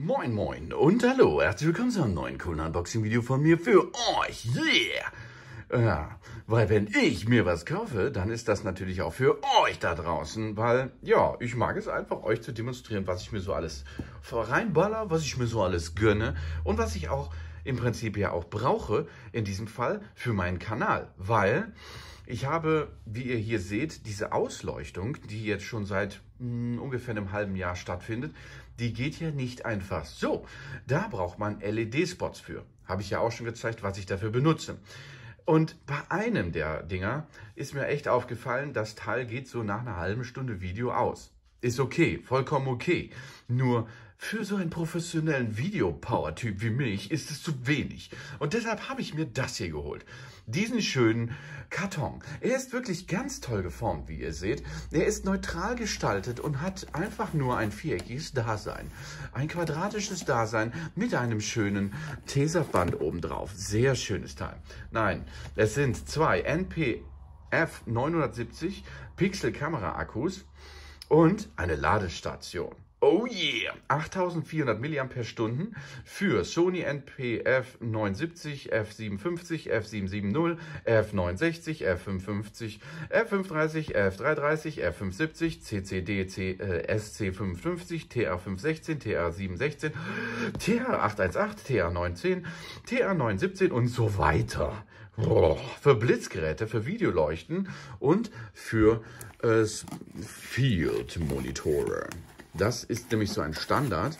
Moin Moin und hallo, herzlich willkommen zu einem neuen coolen Unboxing-Video von mir für euch, yeah! Ja, weil wenn ich mir was kaufe, dann ist das natürlich auch für euch da draußen, weil, ja, ich mag es einfach, euch zu demonstrieren, was ich mir so alles reinballer, was ich mir so alles gönne und was ich auch im Prinzip ja auch brauche, in diesem Fall, für meinen Kanal, weil ich habe, wie ihr hier seht, diese Ausleuchtung, die jetzt schon seit mh, mm, ungefähr einem halben Jahr stattfindet, die geht ja nicht einfach so. Da braucht man LED-Spots für. Habe ich ja auch schon gezeigt, was ich dafür benutze. Und bei einem der Dinger ist mir echt aufgefallen, das Teil geht so nach einer halben Stunde Video aus. Ist okay, vollkommen okay. Nur für so einen professionellen Videopower-Typ wie mich ist es zu wenig. Und deshalb habe ich mir das hier geholt. Diesen schönen Karton. Er ist wirklich ganz toll geformt, wie ihr seht. Er ist neutral gestaltet und hat einfach nur ein viereckiges Dasein. Ein quadratisches Dasein mit einem schönen Tesafband obendrauf. Sehr schönes Teil. Nein, es sind zwei NPF 970 Pixel Kamera Akkus und eine Ladestation. Oh yeah! 8400 mAh für Sony NPF 970, F750, F770, F960, F550, F530, F330, F570, CCD, C, äh, SC550, TR516, TR716, TR818, TR910, TR917 und so weiter. Boah, für Blitzgeräte, für Videoleuchten und für äh, Field-Monitore. Das ist nämlich so ein Standard,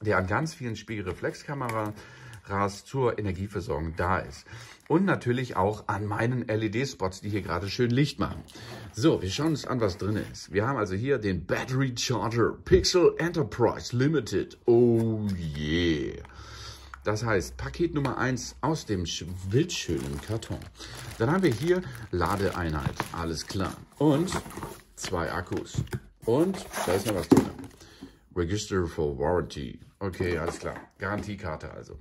der an ganz vielen Spiegelreflexkameras zur Energieversorgung da ist. Und natürlich auch an meinen LED-Spots, die hier gerade schön Licht machen. So, wir schauen uns an, was drin ist. Wir haben also hier den Battery Charger Pixel Enterprise Limited. Oh yeah. Das heißt, Paket Nummer 1 aus dem wildschönen Karton. Dann haben wir hier Ladeeinheit, alles klar. Und zwei Akkus. Und da ist noch was drin. Register for Warranty. Okay, alles klar. Garantiekarte also.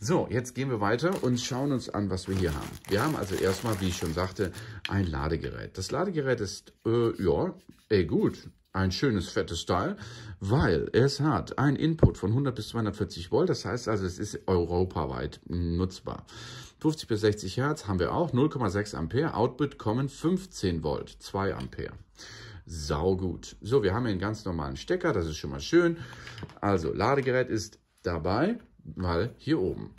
So, jetzt gehen wir weiter und schauen uns an, was wir hier haben. Wir haben also erstmal, wie ich schon sagte, ein Ladegerät. Das Ladegerät ist, äh, ja, ey gut, ein schönes, fettes Teil, weil es hat einen Input von 100 bis 240 Volt. Das heißt also, es ist europaweit nutzbar. 50 bis 60 Hertz haben wir auch, 0,6 Ampere. Output kommen 15 Volt, 2 Ampere sau gut. So, wir haben hier einen ganz normalen Stecker, das ist schon mal schön. Also, Ladegerät ist dabei, mal hier oben.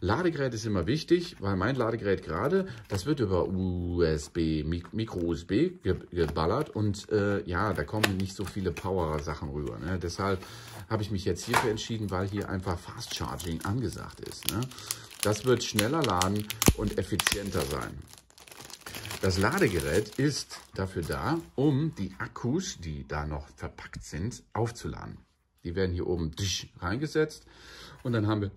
Ladegerät ist immer wichtig, weil mein Ladegerät gerade, das wird über USB, Micro-USB geballert und äh, ja, da kommen nicht so viele Power-Sachen rüber. Ne? Deshalb habe ich mich jetzt hierfür entschieden, weil hier einfach Fast Charging angesagt ist. Ne? Das wird schneller laden und effizienter sein. Das Ladegerät ist dafür da, um die Akkus, die da noch verpackt sind, aufzuladen. Die werden hier oben reingesetzt und dann haben wir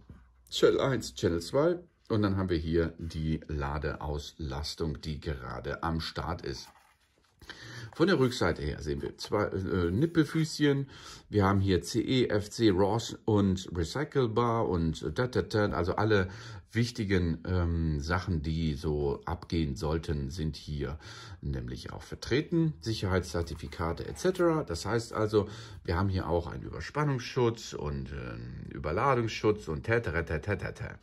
Channel 1, Channel 2 und dann haben wir hier die Ladeauslastung, die gerade am Start ist. Von der Rückseite her sehen wir zwei äh, Nippelfüßchen. Wir haben hier CE, FC, Ross und Recycle Bar und äh, da, da, da. Also alle wichtigen ähm, Sachen, die so abgehen sollten, sind hier nämlich auch vertreten. Sicherheitszertifikate etc. Das heißt also, wir haben hier auch einen Überspannungsschutz und äh, Überladungsschutz und tätere, tätere, tätere.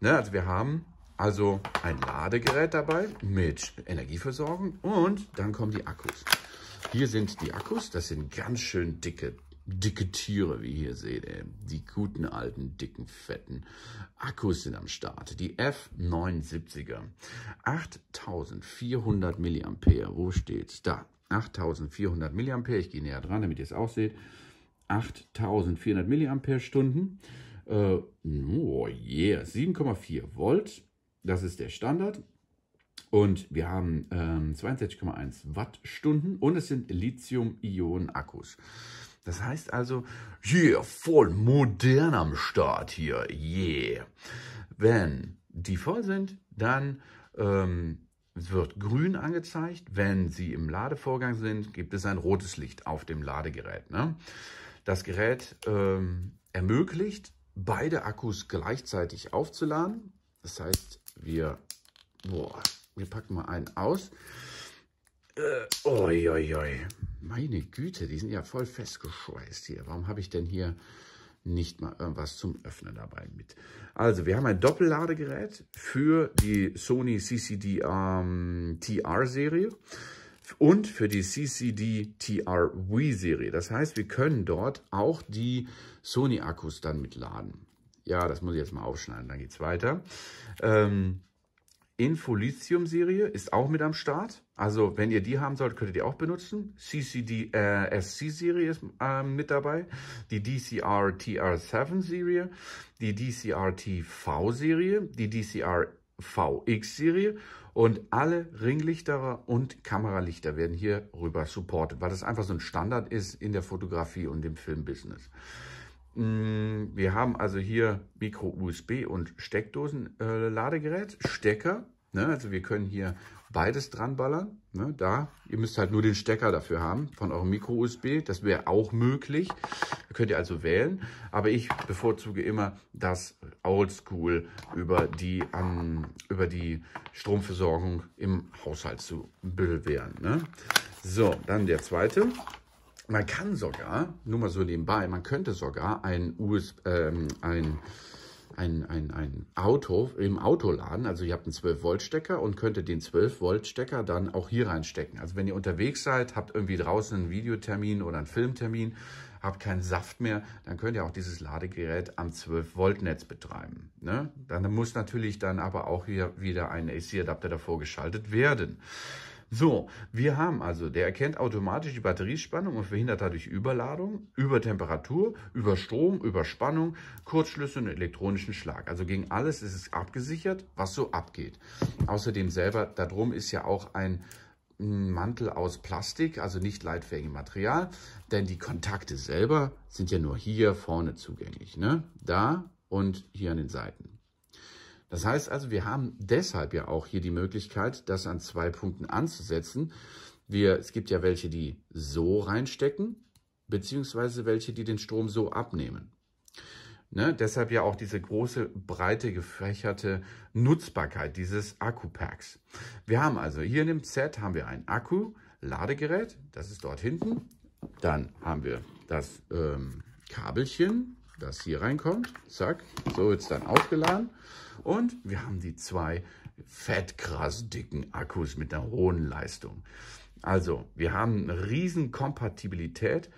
Ne, also wir haben also ein Ladegerät dabei mit Energieversorgung und dann kommen die Akkus. Hier sind die Akkus, das sind ganz schön dicke, dicke Tiere, wie ihr seht. Ey. Die guten alten, dicken, fetten Akkus sind am Start. Die F79er, 8400 mAh, wo steht's? Da, 8400 mAh, ich gehe näher dran, damit ihr es auch seht. 8400 mAh. Äh, oh yeah, 7,4 Volt das ist der Standard. Und wir haben ähm, 62,1 Wattstunden und es sind Lithium-Ionen-Akkus. Das heißt also, yeah, voll modern am Start hier, yeah. Wenn die voll sind, dann ähm, wird grün angezeigt. Wenn sie im Ladevorgang sind, gibt es ein rotes Licht auf dem Ladegerät. Ne? Das Gerät ähm, ermöglicht, beide Akkus gleichzeitig aufzuladen. Das heißt, wir... Boah, wir packen mal einen aus. Äh, oi, oi, oi. Meine Güte, die sind ja voll festgeschweißt hier. Warum habe ich denn hier nicht mal irgendwas zum Öffnen dabei mit? Also, wir haben ein Doppelladegerät für die Sony CCD ähm, TR-Serie und für die CCD TR-Wii-Serie. Das heißt, wir können dort auch die Sony-Akkus dann mitladen. Ja, das muss ich jetzt mal aufschneiden, dann geht's weiter. Ähm, Infolithium-Serie ist auch mit am Start. Also wenn ihr die haben sollt, könntet ihr auch benutzen. CCD äh, SC-Serie ist äh, mit dabei. Die DCR TR7-Serie, die DCR TV-Serie, die DCR VX-Serie und alle Ringlichter und Kameralichter werden hier rüber supportet, weil das einfach so ein Standard ist in der Fotografie und dem Filmbusiness. Mm, wir haben also hier Micro-USB und Steckdosen-Ladegerät, äh, Stecker. Ne? Also wir können hier beides dran ballern. Ne? Da, ihr müsst halt nur den Stecker dafür haben von eurem Micro-USB. Das wäre auch möglich. könnt ihr also wählen. Aber ich bevorzuge immer das Oldschool über die, um, ähm, über die Stromversorgung im Haushalt zu bewähren. Ne? So, dann der zweite. Man kann sogar, nur mal so nebenbei, man könnte sogar ein, US, ähm, ein, ein, ein, ein Auto im Autoladen, also ihr habt einen 12-Volt-Stecker und könntet den 12-Volt-Stecker dann auch hier reinstecken. Also wenn ihr unterwegs seid, habt irgendwie draußen einen Videotermin oder einen Filmtermin, habt keinen Saft mehr, dann könnt ihr auch dieses Ladegerät am 12-Volt-Netz betreiben. Ne? Dann muss natürlich dann aber auch hier wieder ein AC-Adapter davor geschaltet werden. So, wir haben also, der erkennt automatisch die Batteriespannung und verhindert dadurch Überladung, Übertemperatur, Überstrom, Überspannung, über Kurzschlüsse und elektronischen Schlag. Also gegen alles ist es abgesichert, was so abgeht. Außerdem selber, da drum ist ja auch ein hm, Mantel aus Plastik, also nicht leitfähigem Material, denn die Kontakte selber sind ja nur hier vorne zugänglich, ne? da und hier an den Seiten. Das heißt also, wir haben deshalb ja auch hier die Möglichkeit, das an zwei Punkten anzusetzen. Wir, es gibt ja welche, die so reinstecken, beziehungsweise welche, die den Strom so abnehmen. Ne? Deshalb ja auch diese große, breite, gefächerte Nutzbarkeit dieses Akkupacks. Wir haben also hier in dem Set haben wir ein Akku-Ladegerät, das ist dort hinten. Dann haben wir das ähm, Kabelchen, das hier reinkommt. Zack, so ist dann aufgeladen. Und wir haben die zwei fettkrass dicken Akkus mit einer hohen Leistung. Also, wir haben eine riesen Kompatibilität.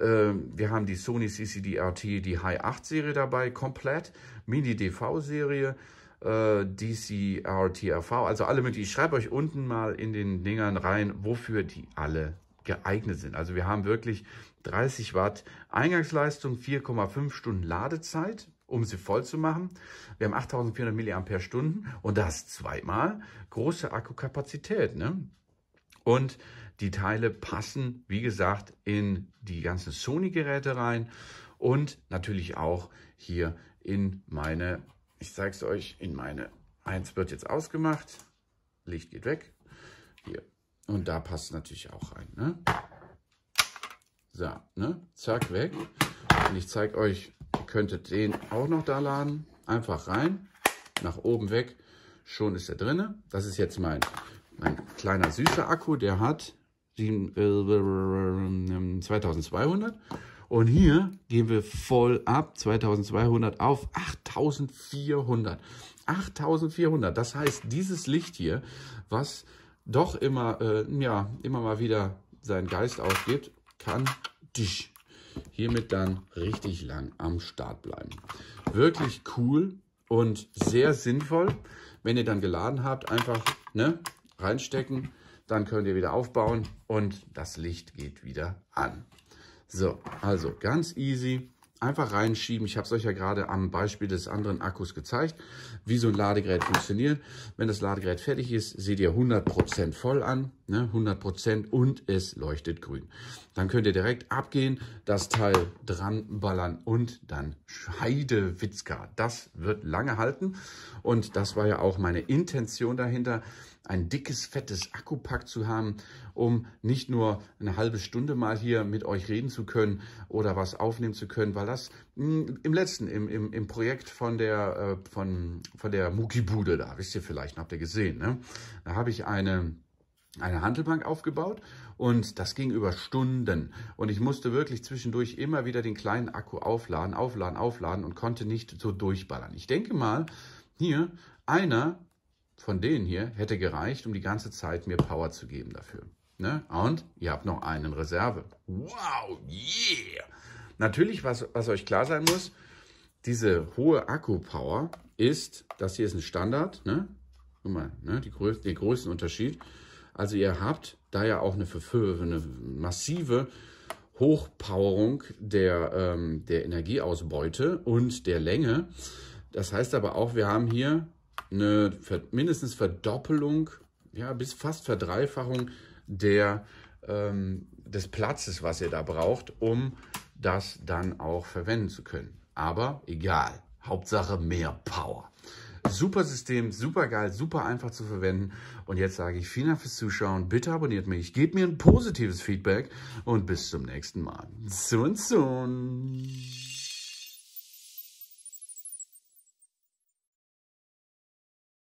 Ähm, wir haben die Sony CCD-RT, die High 8 Serie dabei, komplett. Mini-DV-Serie, äh, DC-RTRV, also alle mit. Ich schreibe euch unten mal in den Dingern rein, wofür die alle geeignet sind. Also wir haben wirklich 30 Watt Eingangsleistung, 4,5 Stunden Ladezeit, um sie voll zu machen. Wir haben 8400 mAh und das zweimal große Akkukapazität. Ne? Und die Teile passen, wie gesagt, in die ganzen Sony-Geräte rein und natürlich auch hier in meine, ich zeige es euch, in meine, eins wird jetzt ausgemacht, Licht geht weg, hier und da passt natürlich auch rein. Ne? So, ne? Zack, weg. Und ich zeige euch, ihr könntet den auch noch da laden. Einfach rein, nach oben weg. Schon ist er drin. Das ist jetzt mein, mein kleiner süßer Akku. Der hat 2200. Äh, Und hier gehen wir voll ab, 2200 auf 8400. 8400, das heißt, dieses Licht hier, was doch immer, äh, ja, immer mal wieder seinen Geist ausgibt, kann dich hiermit dann richtig lang am Start bleiben. Wirklich cool und sehr sinnvoll. Wenn ihr dann geladen habt, einfach ne, reinstecken, dann könnt ihr wieder aufbauen und das Licht geht wieder an. So, also ganz easy. Einfach reinschieben. Ich habe es euch ja gerade am Beispiel des anderen Akkus gezeigt, wie so ein Ladegerät funktioniert. Wenn das Ladegerät fertig ist, seht ihr 100% voll an, ne? 100% und es leuchtet grün. Dann könnt ihr direkt abgehen, das Teil dran ballern und dann Scheidewitzka. Das wird lange halten und das war ja auch meine Intention dahinter, ein dickes, fettes Akkupack zu haben, um nicht nur eine halbe Stunde mal hier mit euch reden zu können oder was aufnehmen zu können, weil das hm, im letzten, im, im, im Projekt von der, äh, von, von der Muckibude, da wisst ihr vielleicht, habt ihr gesehen, ne? da habe ich eine eine Handelbank aufgebaut und das ging über Stunden und ich musste wirklich zwischendurch immer wieder den kleinen Akku aufladen, aufladen, aufladen und konnte nicht so durchballern. Ich denke mal, hier einer von denen hier hätte gereicht, um die ganze Zeit mir Power zu geben dafür. Ne? Und ihr habt noch einen Reserve. Wow, yeah! Natürlich, was, was euch klar sein muss, diese hohe Akku-Power ist, das hier ist ein Standard, ne? Guck mal, ne? Die Grö den größten Unterschied. Also ihr habt da ja auch eine, eine massive Hochpowerung der, ähm, der Energieausbeute und der Länge. Das heißt aber auch, wir haben hier eine mindestens Verdoppelung, ja, bis fast Verdreifachung der, ähm, des Platzes, was ihr da braucht, um das dann auch verwenden zu können. Aber egal, Hauptsache mehr Power. Super System, super geil, super einfach zu verwenden. Und jetzt sage ich vielen Dank fürs Zuschauen. Bitte abonniert mich, gebt mir ein positives Feedback und bis zum nächsten Mal. Soon, soon.